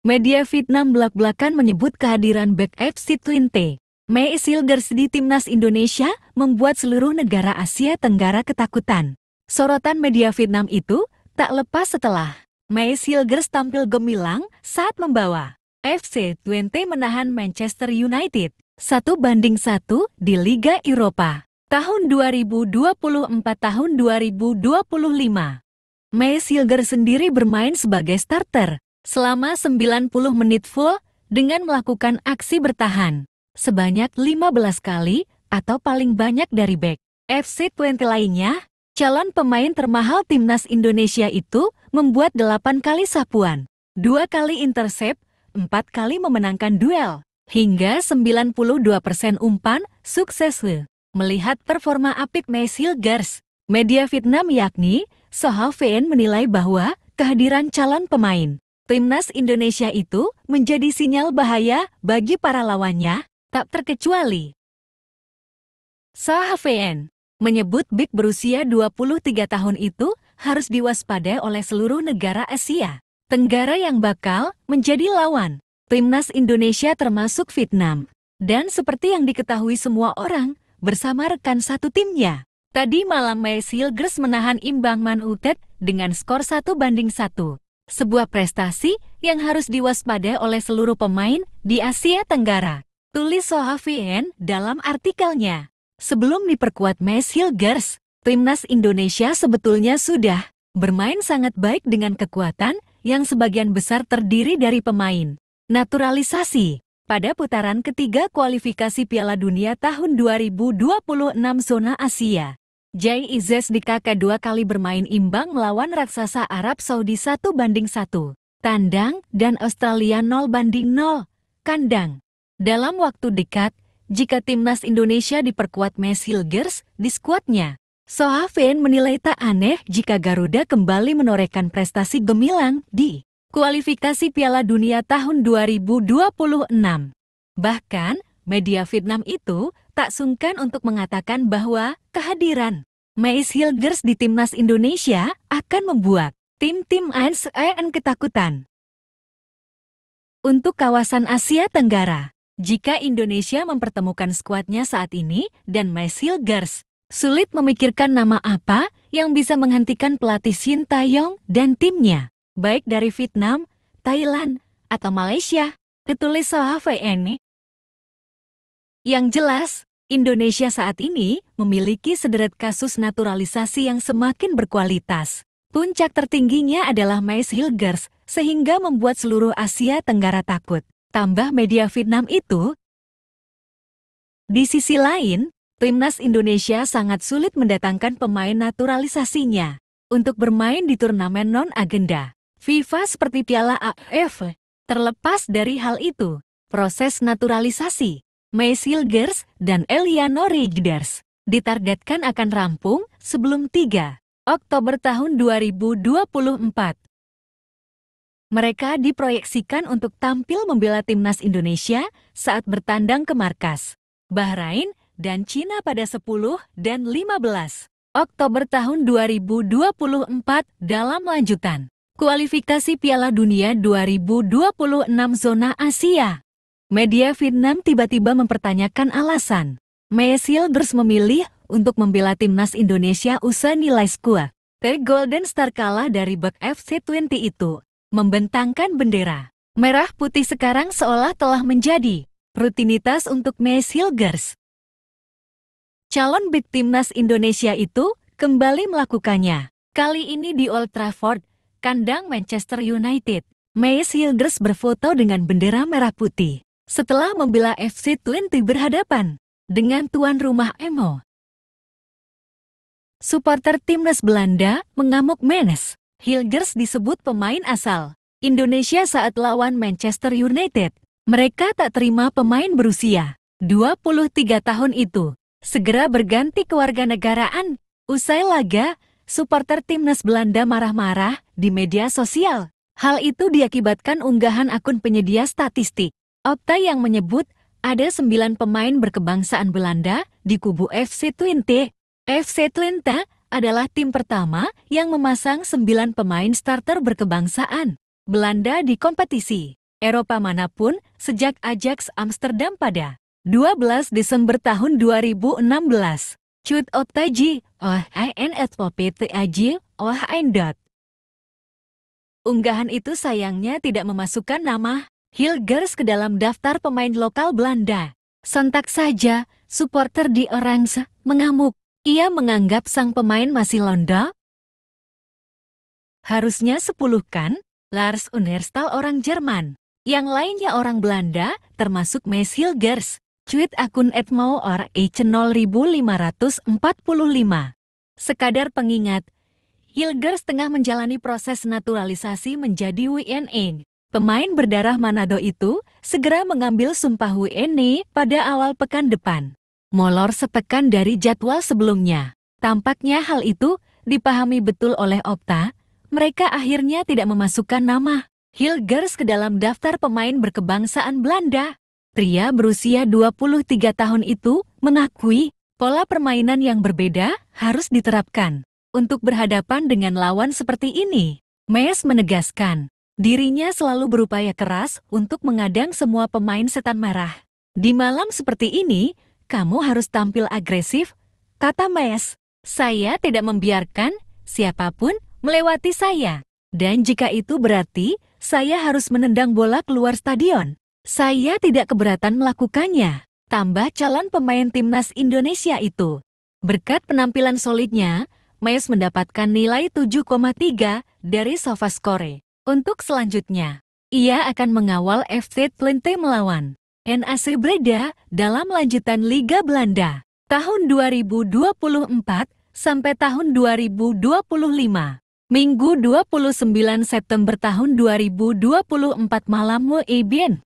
Media Vietnam belak-belakan menyebut kehadiran back FC T. Mei Silgers di timnas Indonesia membuat seluruh negara Asia Tenggara ketakutan. Sorotan media Vietnam itu tak lepas setelah Mei Silgers tampil gemilang saat membawa FC Twente menahan Manchester United satu banding satu di Liga Eropa tahun 2024 tahun 2025. Mei Silger sendiri bermain sebagai starter selama 90 menit full dengan melakukan aksi bertahan sebanyak 15 kali atau paling banyak dari back. FC20 lainnya, calon pemain termahal timnas Indonesia itu membuat 8 kali sapuan, 2 kali intercept, 4 kali memenangkan duel, hingga 92% umpan sukses. Melihat performa apik Mesil gers media Vietnam yakni Soha vn menilai bahwa kehadiran calon pemain timnas Indonesia itu menjadi sinyal bahaya bagi para lawannya, tak terkecuali. Sahafen menyebut Big berusia 23 tahun itu harus diwaspadai oleh seluruh negara Asia. Tenggara yang bakal menjadi lawan. Timnas Indonesia termasuk Vietnam. Dan seperti yang diketahui semua orang, bersama rekan satu timnya. Tadi malam Messi Gres menahan imbang Man United dengan skor 1 banding 1 sebuah prestasi yang harus diwaspadai oleh seluruh pemain di Asia Tenggara. Tulis Sohafien dalam artikelnya. Sebelum diperkuat Mes Hilgers, Timnas Indonesia sebetulnya sudah bermain sangat baik dengan kekuatan yang sebagian besar terdiri dari pemain. Naturalisasi Pada putaran ketiga kualifikasi Piala Dunia tahun 2026 zona Asia, Jai Izes di KK dua kali bermain imbang melawan raksasa Arab Saudi satu banding satu, tandang, dan Australia nol banding nol, kandang. Dalam waktu dekat, jika timnas Indonesia diperkuat Mes Hilgers di skuadnya, Sohafen menilai tak aneh jika Garuda kembali menorehkan prestasi gemilang di kualifikasi Piala Dunia tahun 2026. Bahkan, media Vietnam itu tak sungkan untuk mengatakan bahwa kehadiran Mace Hilgers di timnas Indonesia akan membuat tim-tim ASEAN ketakutan. Untuk kawasan Asia Tenggara, jika Indonesia mempertemukan skuadnya saat ini dan Mace Hilgers, sulit memikirkan nama apa yang bisa menghentikan pelatih Shin Taeyong dan timnya, baik dari Vietnam, Thailand, atau Malaysia. Ketulis Soha VN yang jelas, Indonesia saat ini memiliki sederet kasus naturalisasi yang semakin berkualitas. Puncak tertingginya adalah Mais Hilgers, sehingga membuat seluruh Asia Tenggara takut. Tambah media Vietnam itu. Di sisi lain, Timnas Indonesia sangat sulit mendatangkan pemain naturalisasinya untuk bermain di turnamen non-agenda. FIFA seperti Piala AF. terlepas dari hal itu, proses naturalisasi May Silgers, dan Eliano Rigders. Ditargetkan akan rampung sebelum 3 Oktober tahun 2024. Mereka diproyeksikan untuk tampil membela timnas Indonesia saat bertandang ke markas Bahrain dan Cina pada 10 dan 15 Oktober tahun 2024 dalam lanjutan kualifikasi Piala Dunia 2026 zona Asia. Media Vietnam tiba-tiba mempertanyakan alasan. Meyers memilih untuk membela timnas Indonesia usai nilai skua. The Golden Star kalah dari Buck FC20 itu. Membentangkan bendera. Merah putih sekarang seolah telah menjadi rutinitas untuk Meis Hilgers. Calon big timnas Indonesia itu kembali melakukannya. Kali ini di Old Trafford, kandang Manchester United. Mace Hilgers berfoto dengan bendera merah putih setelah membela FC Twente berhadapan dengan tuan rumah Emo. Supporter timnas Belanda mengamuk Menes. Hilgers disebut pemain asal Indonesia saat lawan Manchester United. Mereka tak terima pemain berusia 23 tahun itu. Segera berganti kewarganegaraan. Usai laga, supporter timnas Belanda marah-marah di media sosial. Hal itu diakibatkan unggahan akun penyedia statistik Opta yang menyebut ada sembilan pemain berkebangsaan Belanda di kubu FC Twente. FC Twente adalah tim pertama yang memasang sembilan pemain starter berkebangsaan Belanda di kompetisi Eropa manapun sejak Ajax Amsterdam pada 12 Desember tahun 2016. Cut Optaji, oh Aji, oh Unggahan itu sayangnya tidak memasukkan nama Hilgers ke dalam daftar pemain lokal Belanda. Sontak saja, supporter di Orange mengamuk. Ia menganggap sang pemain masih Londo. Harusnya 10 kan? Lars Unerstal orang Jerman. Yang lainnya orang Belanda, termasuk Mes Hilgers. Cuit akun or H0545. Sekadar pengingat, Hilgers tengah menjalani proses naturalisasi menjadi WNN pemain berdarah Manado itu segera mengambil sumpah WNE pada awal pekan depan. Molor sepekan dari jadwal sebelumnya. Tampaknya hal itu dipahami betul oleh Opta, mereka akhirnya tidak memasukkan nama Hilgers ke dalam daftar pemain berkebangsaan Belanda. Pria berusia 23 tahun itu mengakui pola permainan yang berbeda harus diterapkan untuk berhadapan dengan lawan seperti ini. Mes menegaskan, Dirinya selalu berupaya keras untuk mengadang semua pemain setan merah. Di malam seperti ini, kamu harus tampil agresif, kata Mes. Saya tidak membiarkan siapapun melewati saya. Dan jika itu berarti, saya harus menendang bola keluar stadion. Saya tidak keberatan melakukannya. Tambah calon pemain timnas Indonesia itu. Berkat penampilan solidnya, Mes mendapatkan nilai 7,3 dari Sofascore. Untuk selanjutnya, ia akan mengawal FC Twente melawan NAC Breda dalam lanjutan Liga Belanda tahun 2024 sampai tahun 2025. Minggu 29 September tahun 2024 malam Ebien.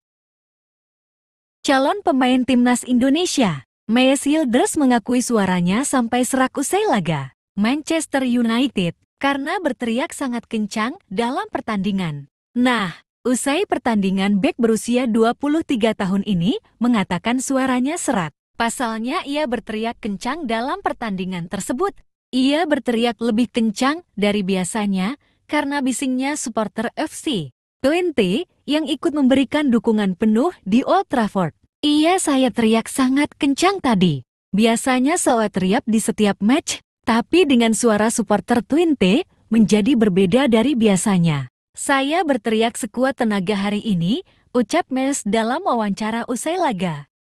Calon pemain timnas Indonesia, Mayes Hilders mengakui suaranya sampai serak usai laga. Manchester United karena berteriak sangat kencang dalam pertandingan. Nah, usai pertandingan bek berusia 23 tahun ini mengatakan suaranya serak. Pasalnya ia berteriak kencang dalam pertandingan tersebut. Ia berteriak lebih kencang dari biasanya karena bisingnya supporter FC. Twente yang ikut memberikan dukungan penuh di Old Trafford. Iya saya teriak sangat kencang tadi. Biasanya saya teriak di setiap match tapi dengan suara supporter Twin T, menjadi berbeda dari biasanya. Saya berteriak sekuat tenaga hari ini, ucap Mes dalam wawancara usai laga.